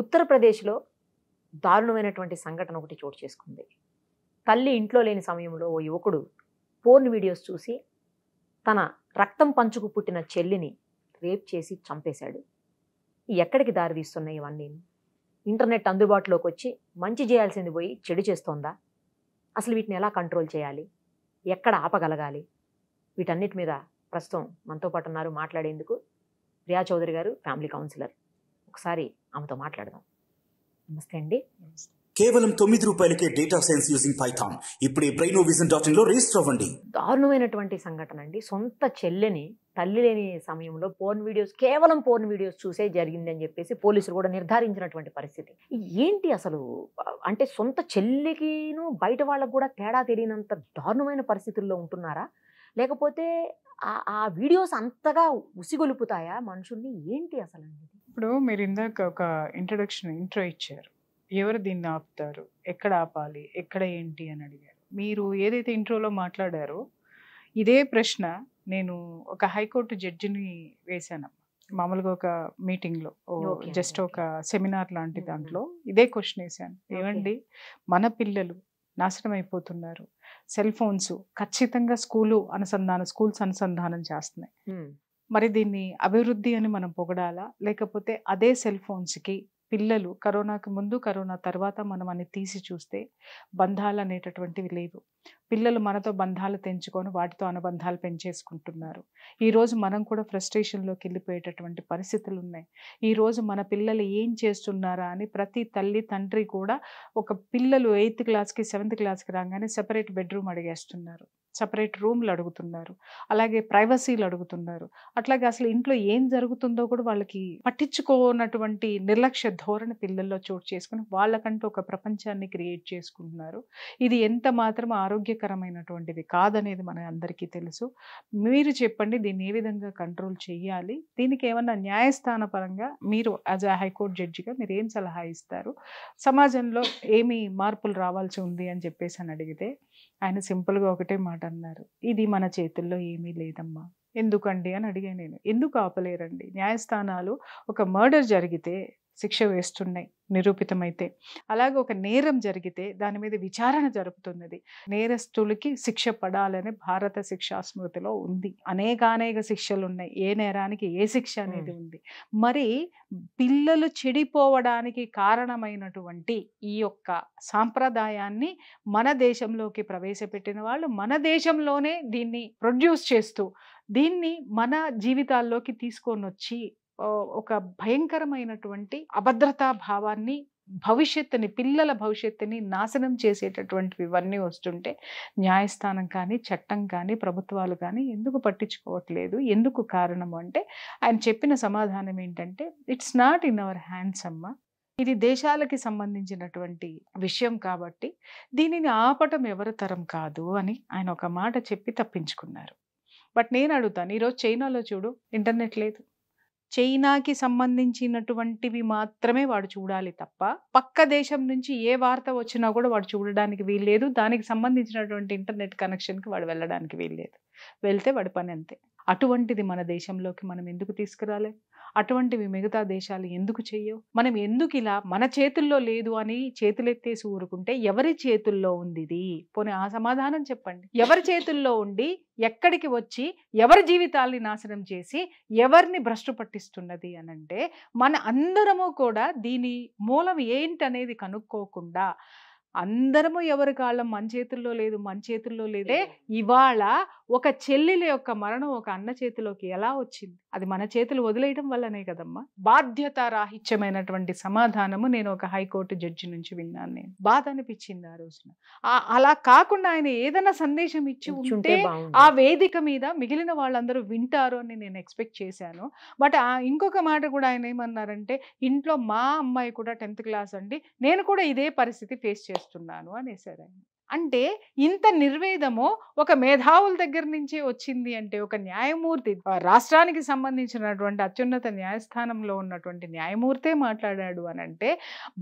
ఉత్తరప్రదేశ్లో దారుణమైనటువంటి సంఘటన ఒకటి చోటు చేసుకుంది తల్లి ఇంట్లో లేని సమయంలో ఓ యువకుడు పోర్న్ వీడియోస్ చూసి తన రక్తం పంచుకు పుట్టిన చెల్లిని రేప్ చేసి చంపేశాడు ఎక్కడికి దారి తీస్తున్నాయి ఇవన్నీ ఇంటర్నెట్ అందుబాటులోకి వచ్చి మంచి చేయాల్సింది పోయి చెడు చేస్తోందా అసలు వీటిని ఎలా కంట్రోల్ చేయాలి ఎక్కడ ఆపగలగాలి వీటన్నిటి మీద ప్రస్తుతం మనతో పాటు ఉన్నారు మాట్లాడేందుకు రియా చౌదరి గారు ఫ్యామిలీ కౌన్సిలర్ ఒకసారి ఆమెతో మాట్లాడదాం నమస్తే అండి కేవలం తొమ్మిది రూపాయలకే డేటా సైన్స్ యూజింగ్ పైథాన్ ఇప్పుడు బ్రెయిన్ విజన్ డాట్ రిజిస్టర్ అవ్వండి దారుణమైనటువంటి సంఘటన అండి సొంత చెల్లెని తల్లి లేని సమయంలో పోర్న్ వీడియోస్ కేవలం పోర్న్ వీడియోస్ చూసే జరిగింది అని చెప్పేసి పోలీసులు కూడా నిర్ధారించినటువంటి పరిస్థితి ఏంటి అసలు అంటే సొంత చెల్లికిను బయట వాళ్ళకు కూడా తేడా తెలియనంత దారుణమైన పరిస్థితుల్లో ఉంటున్నారా లేకపోతే ఆ వీడియోస్ అంతగా ఉసిగొలుపుతాయా మనుషుల్ని ఏంటి అసలు అండి ఇప్పుడు మీరు ఇందాక ఒక ఇంట్రడక్షన్ ఇంట్రో ఇచ్చారు ఎవరు దీన్ని ఆపుతారు ఎక్కడ ఆపాలి ఎక్కడ ఏంటి అని అడిగారు మీరు ఏదైతే ఇంట్రోలో మాట్లాడారో ఇదే ప్రశ్న నేను ఒక హైకోర్టు జడ్జిని వేశాను మామూలుగా ఒక మీటింగ్లో జస్ట్ ఒక సెమినార్ లాంటి దాంట్లో ఇదే క్వశ్చన్ వేశాను ఏమండి మన పిల్లలు నాశనం అయిపోతున్నారు సెల్ ఫోన్స్ ఖచ్చితంగా స్కూలు అనుసంధానం స్కూల్స్ అనుసంధానం చేస్తున్నాయి మరి దీన్ని అభివృద్ధి అని మనం పొగడాలా లేకపోతే అదే సెల్ ఫోన్స్కి పిల్లలు కరోనాకి ముందు కరోనా తర్వాత మనం అని తీసి చూస్తే బంధాలు అనేటటువంటివి లేవు పిల్లలు మనతో బంధాలు తెంచుకొని వాటితో అనుబంధాలు పెంచేసుకుంటున్నారు ఈరోజు మనం కూడా ఫ్రస్ట్రేషన్లోకి వెళ్ళిపోయేటటువంటి పరిస్థితులు ఉన్నాయి ఈరోజు మన పిల్లలు ఏం చేస్తున్నారా అని ప్రతి తల్లి తండ్రి కూడా ఒక పిల్లలు ఎయిత్ క్లాస్కి సెవెంత్ క్లాస్కి రాగానే సెపరేట్ బెడ్రూమ్ అడిగేస్తున్నారు సపరేట్ రూమ్లు అడుగుతున్నారు అలాగే ప్రైవసీలు అడుగుతున్నారు అట్లాగే అసలు ఇంట్లో ఏం జరుగుతుందో కూడా వాళ్ళకి పట్టించుకోనటువంటి నిర్లక్ష్య ధోరణి పిల్లల్లో చోటు చేసుకుని వాళ్ళకంటూ ఒక ప్రపంచాన్ని క్రియేట్ చేసుకుంటున్నారు ఇది ఎంత మాత్రం ఆరోగ్య ఆరోగ్యకరమైనటువంటిది కాదనేది మన అందరికీ తెలుసు మీరు చెప్పండి దీన్ని ఏ విధంగా కంట్రోల్ చేయాలి దీనికి ఏమన్నా న్యాయస్థాన పరంగా మీరు యాజ్ అ హైకోర్టు జడ్జిగా మీరు ఏం సలహా ఇస్తారు సమాజంలో ఏమి మార్పులు రావాల్సి ఉంది అని చెప్పేసి అని అడిగితే ఆయన సింపుల్గా ఒకటే మాట అన్నారు ఇది మన చేతుల్లో ఏమీ లేదమ్మా ఎందుకండి అని అడిగాను నేను ఎందుకు ఆపలేరండి న్యాయస్థానాలు ఒక మర్డర్ జరిగితే శిక్ష వేస్తున్నాయి నిరూపితమైతే అలాగే ఒక నేరం జరిగితే దాని మీద విచారణ జరుపుతున్నది నేరస్తులకి శిక్ష పడాలనే భారత శిక్షా స్మృతిలో ఉంది అనేకానేక శిక్షలు ఉన్నాయి ఏ నేరానికి ఏ శిక్ష అనేది ఉంది మరి పిల్లలు చెడిపోవడానికి కారణమైనటువంటి ఈ యొక్క సాంప్రదాయాన్ని మన దేశంలోకి ప్రవేశపెట్టిన వాళ్ళు మన దేశంలోనే దీన్ని ప్రొడ్యూస్ చేస్తూ దీన్ని మన జీవితాల్లోకి తీసుకొని వచ్చి ఒక భయంకరమైనటువంటి అభద్రతా భావాన్ని భవిష్యత్తుని పిల్లల భవిష్యత్తుని నాశనం చేసేటటువంటివి ఇవన్నీ వస్తుంటే న్యాయస్థానం కానీ చట్టం కానీ ప్రభుత్వాలు కానీ ఎందుకు పట్టించుకోవట్లేదు ఎందుకు కారణం అంటే ఆయన చెప్పిన సమాధానం ఏంటంటే it's not in our hands అమ్మ ఇది దేశాలకి సంబంధించినటువంటి విషయం కాబట్టి దీనిని ఆపటం ఎవరి తరం కాదు అని ఆయన ఒక మాట చెప్పి తప్పించుకున్నారు బట్ నేను అడుగుతాను ఈరోజు చైనాలో చూడు ఇంటర్నెట్ లేదు చైనాకి సంబంధించినటువంటివి మాత్రమే వాడు చూడాలి తప్ప పక్క దేశం నుంచి ఏ వార్త వచ్చినా కూడా వాడు చూడడానికి వీల్లేదు దానికి సంబంధించినటువంటి ఇంటర్నెట్ కనెక్షన్కి వాడు వెళ్ళడానికి వీల్లేదు వెళ్తే వాడి పని అంతే అటువంటిది మన దేశంలోకి మనం ఎందుకు తీసుకురాలే అటువంటివి మిగతా దేశాలు ఎందుకు చెయ్యవు మనం ఎందుకు ఇలా మన చేతుల్లో లేదు అని చేతులెత్తేసి ఊరుకుంటే ఎవరి చేతుల్లో ఉంది ఇది పోనీ ఆ సమాధానం చెప్పండి ఎవరి చేతుల్లో ఉండి ఎక్కడికి వచ్చి ఎవరి జీవితాల్ని నాశనం చేసి ఎవరిని భ్రష్టు పట్టిస్తున్నది అనంటే మన అందరము కూడా దీని మూలం ఏంటనేది కనుక్కోకుండా అందరము ఎవరి కాళ్ళం మన చేతుల్లో లేదు మన చేతుల్లో లేదే ఇవాళ ఒక చెల్లెల యొక్క మరణం ఒక అన్న చేతిలోకి ఎలా వచ్చింది అది మన చేతులు వదిలేయడం వల్లనే కదమ్మా బాధ్యత రాహిత్యమైనటువంటి సమాధానము నేను ఒక హైకోర్టు జడ్జి నుంచి విన్నాను నేను బాధ అనిపించింది ఆ రోజున అలా కాకుండా ఆయన ఏదైనా సందేశం ఇచ్చి ఉంటే ఆ వేదిక మీద మిగిలిన వాళ్ళందరూ వింటారు అని నేను ఎక్స్పెక్ట్ చేశాను బట్ ఆ ఇంకొక మాట కూడా ఆయన ఏమన్నారంటే ఇంట్లో మా అమ్మాయి కూడా టెన్త్ క్లాస్ అండి నేను కూడా ఇదే పరిస్థితి ఫేస్ చేశాను చేస్తున్నాను అనేసారు ఆయన అంటే ఇంత నిర్వేదము ఒక మేధావుల దగ్గర నుంచి వచ్చింది అంటే ఒక న్యాయమూర్తి రాష్ట్రానికి సంబంధించినటువంటి అత్యున్నత న్యాయస్థానంలో ఉన్నటువంటి న్యాయమూర్తే మాట్లాడాడు అని అంటే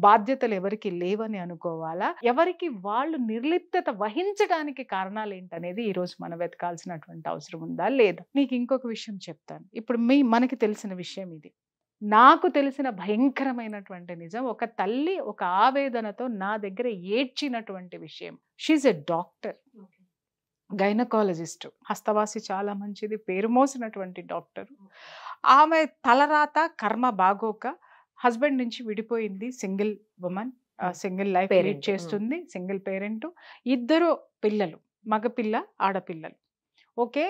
బాధ్యతలు ఎవరికి లేవని అనుకోవాలా ఎవరికి వాళ్ళు నిర్లిప్తత వహించడానికి కారణాలు ఏంటనేది ఈరోజు మనం వెతకాల్సినటువంటి అవసరం ఉందా లేదా నీకు ఇంకొక విషయం చెప్తాను ఇప్పుడు మీ మనకి తెలిసిన విషయం ఇది నాకు తెలిసిన భయంకరమైనటువంటి నిజం ఒక తల్లి ఒక ఆవేదనతో నా దగ్గర ఏడ్చినటువంటి విషయం షీఈ్ ఎ డాక్టర్ గైనకాలజిస్టు హస్తవాసి చాలా మంచిది పేరు మోసినటువంటి డాక్టరు ఆమె తలరాత కర్మ బాగోక హస్బెండ్ నుంచి విడిపోయింది single women hmm. Single life lead చేస్తుంది సింగిల్ పేరెంట్ ఇద్దరు పిల్లలు మగపిల్ల ఆడపిల్లలు ఓకే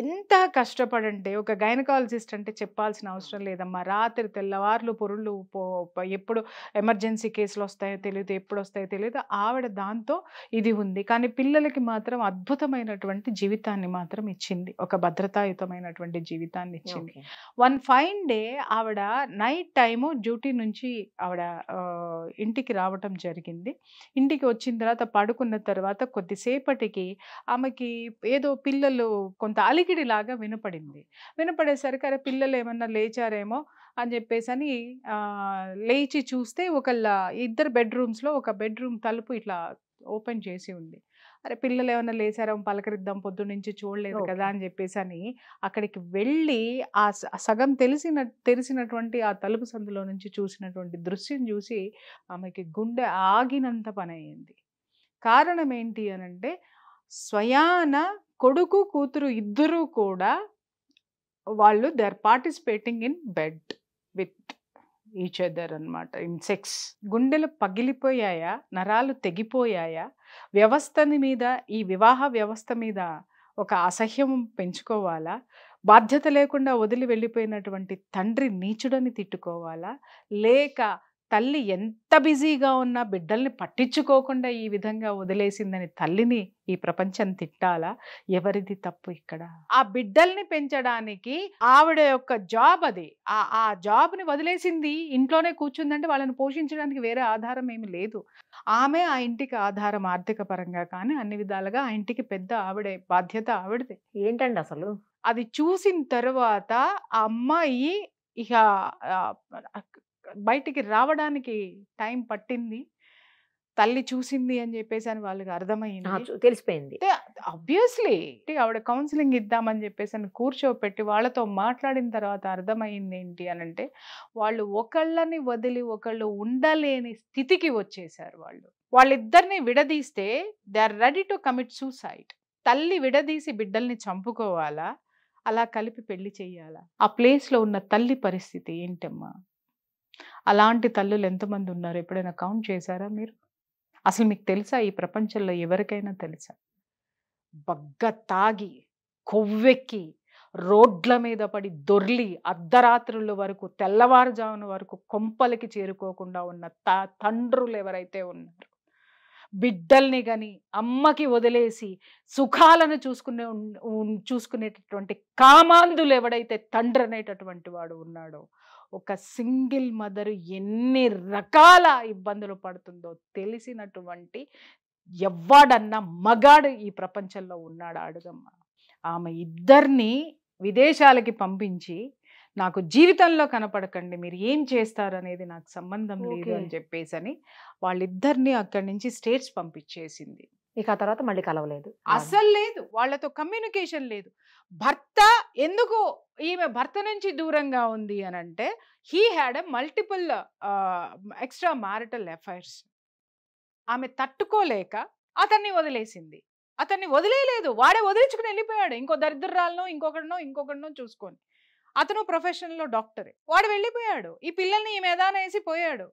ఎంత కష్టపడంటే ఒక గైనకాలజిస్ట్ అంటే చెప్పాల్సిన అవసరం లేదమ్మా రాత్రి తెల్లవార్లు పొరుళ్ళు ఎప్పుడు ఎమర్జెన్సీ కేసులు వస్తాయో తెలియదు ఎప్పుడు వస్తాయో తెలియదు ఆవిడ దాంతో ఇది ఉంది కానీ పిల్లలకి మాత్రం అద్భుతమైనటువంటి జీవితాన్ని మాత్రం ఇచ్చింది ఒక భద్రతాయుతమైనటువంటి జీవితాన్ని ఇచ్చింది వన్ ఫైన్ డే ఆవిడ నైట్ టైము డ్యూటీ నుంచి ఆవిడ ఇంటికి రావటం జరిగింది ఇంటికి వచ్చిన తర్వాత పడుకున్న తర్వాత కొద్దిసేపటికి ఆమెకి ఏదో పిల్లలు కొంత అలికిడిలాగా వినపడింది వినపడేసరికి అరే పిల్లలు ఏమన్నా లేచారేమో అని చెప్పేసి అని లేచి చూస్తే ఒకళ్ళ ఇద్దరు బెడ్రూమ్స్లో ఒక బెడ్రూమ్ తలుపు ఇట్లా ఓపెన్ చేసి ఉంది అరే పిల్లలు ఏమైనా లేచారో పలకరిద్దాం పొద్దు నుంచి చూడలేదు కదా అని చెప్పేసి అని అక్కడికి వెళ్ళి ఆ సగం తెలిసిన తెలిసినటువంటి ఆ తలుపు సందులో నుంచి చూసినటువంటి దృశ్యం చూసి ఆమెకి గుండె ఆగినంత పని అయింది కారణం ఏంటి అనంటే స్వయాన కొడుకు కూతురు ఇద్దరూ కూడా వాళ్ళు they are participating in bed with each other అనమాట ఇన్ సెక్స్ గుండెలు పగిలిపోయాయా నరాలు తెగిపోయాయా వ్యవస్థని మీద ఈ వివాహ వ్యవస్థ మీద ఒక అసహ్యం పెంచుకోవాలా బాధ్యత లేకుండా వదిలి వెళ్ళిపోయినటువంటి తండ్రి నీచుడని తిట్టుకోవాలా లేక తల్లి ఎంత బిజీగా ఉన్నా బిడ్డల్ని పట్టించుకోకుండా ఈ విధంగా వదిలేసిందని తల్లిని ఈ ప్రపంచం తిట్టాలా ఎవరిది తప్పు ఇక్కడ ఆ బిడ్డల్ని పెంచడానికి ఆవిడ యొక్క జాబ్ అది ఆ ఆ జాబ్ని వదిలేసింది ఇంట్లోనే కూర్చుందంటే వాళ్ళని పోషించడానికి వేరే ఆధారం ఏమి లేదు ఆమె ఆ ఇంటికి ఆధారం ఆర్థిక పరంగా కానీ అన్ని విధాలుగా ఆ ఇంటికి పెద్ద ఆవిడే బాధ్యత ఆవిడది ఏంటండి అసలు అది చూసిన తర్వాత ఆ అమ్మాయి ఇక బయటికి రావడానికి టైం పట్టింది తల్లి చూసింది అని చెప్పేసి అని వాళ్ళకి అర్థమైంది తెలిసిపోయింది అబ్వియస్లీ ఆవిడ కౌన్సిలింగ్ ఇద్దామని చెప్పేసి అని కూర్చోపెట్టి వాళ్ళతో మాట్లాడిన తర్వాత అర్థమైంది ఏంటి అని అంటే వాళ్ళు ఒకళ్ళని వదిలి ఒకళ్ళు ఉండలేని స్థితికి వచ్చేసారు వాళ్ళు వాళ్ళిద్దరిని విడదీస్తే they are ready to commit suicide తల్లి విడదీసి బిడ్డల్ని చంపుకోవాలా అలా కలిపి పెళ్లి చేయాలా ఆ ప్లేస్లో ఉన్న తల్లి పరిస్థితి ఏంటమ్మా అలాంటి తల్లులు ఎంతమంది ఉన్నారు ఎప్పుడైనా కౌంట్ చేశారా మీరు అసలు మీకు తెలుసా ఈ ప్రపంచంలో ఎవరికైనా తెలుసా బగ్గ తాగి కొవ్వెక్కి రోడ్ల మీద పడి దొర్లి అర్ధరాత్రుల వరకు తెల్లవారుజామున వరకు కొంపలకి చేరుకోకుండా ఉన్న తా తండ్రులు ఎవరైతే ఉన్నారు బిడ్డల్ని కానీ అమ్మకి వదిలేసి సుఖాలను చూసుకునే చూసుకునేటటువంటి కామాంధులు ఎవడైతే తండ్రి అనేటటువంటి వాడు ఉన్నాడో ఒక సింగిల్ మదర్ ఎన్ని రకాల ఇబ్బందులు పడుతుందో తెలిసినటువంటి ఎవ్వాడన్నా మగాడు ఈ ప్రపంచంలో ఉన్నాడు అడుగమ్మ ఆమె ఇద్దరిని విదేశాలకి పంపించి నాకు జీవితంలో కనపడకండి మీరు ఏం చేస్తారు అనేది నాకు సంబంధం లేదు అని చెప్పేసి అని వాళ్ళిద్దరిని అక్కడి నుంచి స్టేట్స్ పంపించేసింది ఇక ఆ తర్వాత మళ్ళీ కలవలేదు అస్సలు లేదు వాళ్ళతో కమ్యూనికేషన్ లేదు భర్త ఎందుకు ఈమె భర్త నుంచి దూరంగా ఉంది అని అంటే he had a multiple extramarital affairs ఆమె తట్టుకోలేక అతన్ని వదిలేసింది అతన్ని వదిలేయలేదు వాడే వదిలించుకుని వెళ్ళిపోయాడు ఇంకో దరిద్రాలను ఇంకొకడినో ఇంకొకడినో చూసుకొని అతను ప్రొఫెషన్లో డాక్టరే వాడు వెళ్ళిపోయాడు ఈ పిల్లల్ని ఈ వేసి పోయాడు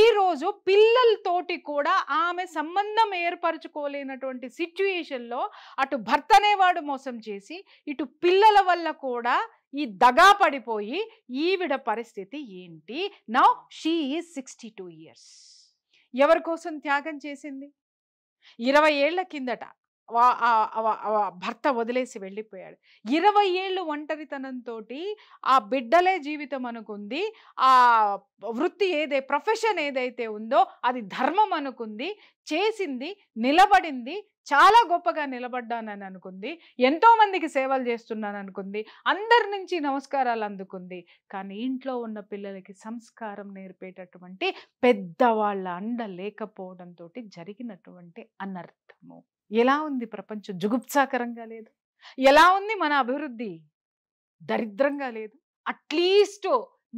ఈ రోజు పిల్లలతోటి కూడా ఆమె సంబంధం ఏర్పరచుకోలేనటువంటి సిచ్యుయేషన్లో అటు భర్త అనేవాడు మోసం చేసి ఇటు పిల్లల వల్ల కూడా ఈ దగా పడిపోయి ఈవిడ పరిస్థితి ఏంటి now she is sixty two years ఎవరి కోసం త్యాగం చేసింది ఇరవై ఏళ్ల కిందట భర్త వదిలేసి వెళ్ళిపోయాడు ఇరవై ఏళ్ళు ఒంటరితనంతో ఆ బిడ్డలే జీవితం అనుకుంది ఆ వృత్తి ఏదే ప్రొఫెషన్ ఏదైతే ఉందో అది ధర్మం అనుకుంది చేసింది నిలబడింది చాలా గొప్పగా నిలబడ్డానని అనుకుంది ఎంతోమందికి సేవలు చేస్తున్నాను అనుకుంది అందరి నుంచి నమస్కారాలు అందుకుంది కానీ ఇంట్లో ఉన్న పిల్లలకి సంస్కారం నేర్పేటటువంటి పెద్దవాళ్ళ అండ లేకపోవడంతో జరిగినటువంటి అనర్థము ఎలా ఉంది ప్రపంచం జుగుప్సాకరంగా లేదు ఎలా ఉంది మన అభివృద్ధి దరిద్రంగా లేదు అట్లీస్ట్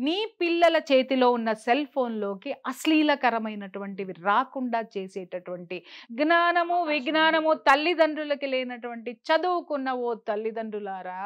నీ పిల్లల చేతిలో ఉన్న సెల్ ఫోన్లోకి అశ్లీలకరమైనటువంటివి రాకుండా చేసేటటువంటి జ్ఞానము విజ్ఞానము తల్లిదండ్రులకి లేనటువంటి చదువుకున్న ఓ తల్లిదండ్రులారా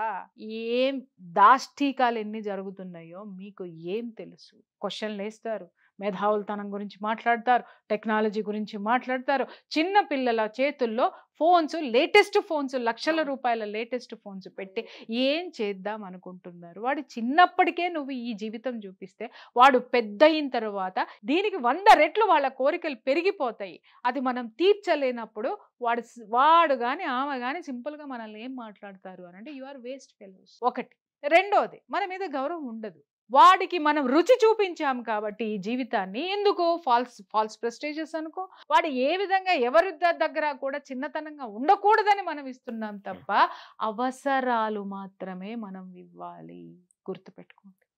ఏం దాష్టీకాలు ఎన్ని జరుగుతున్నాయో మీకు ఏం తెలుసు క్వశ్చన్లు వేస్తారు మేధావులతనం గురించి మాట్లాడతారు టెక్నాలజీ గురించి మాట్లాడతారు చిన్న పిల్లల చేతుల్లో ఫోన్స్ లేటెస్ట్ ఫోన్స్ లక్షల రూపాయల లేటెస్ట్ ఫోన్స్ పెట్టి ఏం చేద్దాం అనుకుంటున్నారు వాడు చిన్నప్పటికే నువ్వు ఈ జీవితం చూపిస్తే వాడు పెద్ద అయిన తర్వాత దీనికి వంద రెట్లు వాళ్ళ కోరికలు పెరిగిపోతాయి అది మనం తీర్చలేనప్పుడు వాడు వాడు కానీ ఆమె కానీ సింపుల్గా మనల్ని ఏం మాట్లాడతారు అని అంటే యు ఆర్ వేస్ట్ ఫెలోస్ ఒకటి రెండోది మన మీద గౌరవం ఉండదు వాడికి మనం రుచి చూపించాం కాబట్టి ఈ జీవితాన్ని ఎందుకు ఫాల్స్ ఫాల్స్ ప్రెస్టేజెస్ అనుకో వాడు ఏ విధంగా ఎవరి దగ్గర కూడా చిన్నతనంగా ఉండకూడదని మనం ఇస్తున్నాం తప్ప అవసరాలు మాత్రమే మనం ఇవ్వాలి గుర్తుపెట్టుకోండి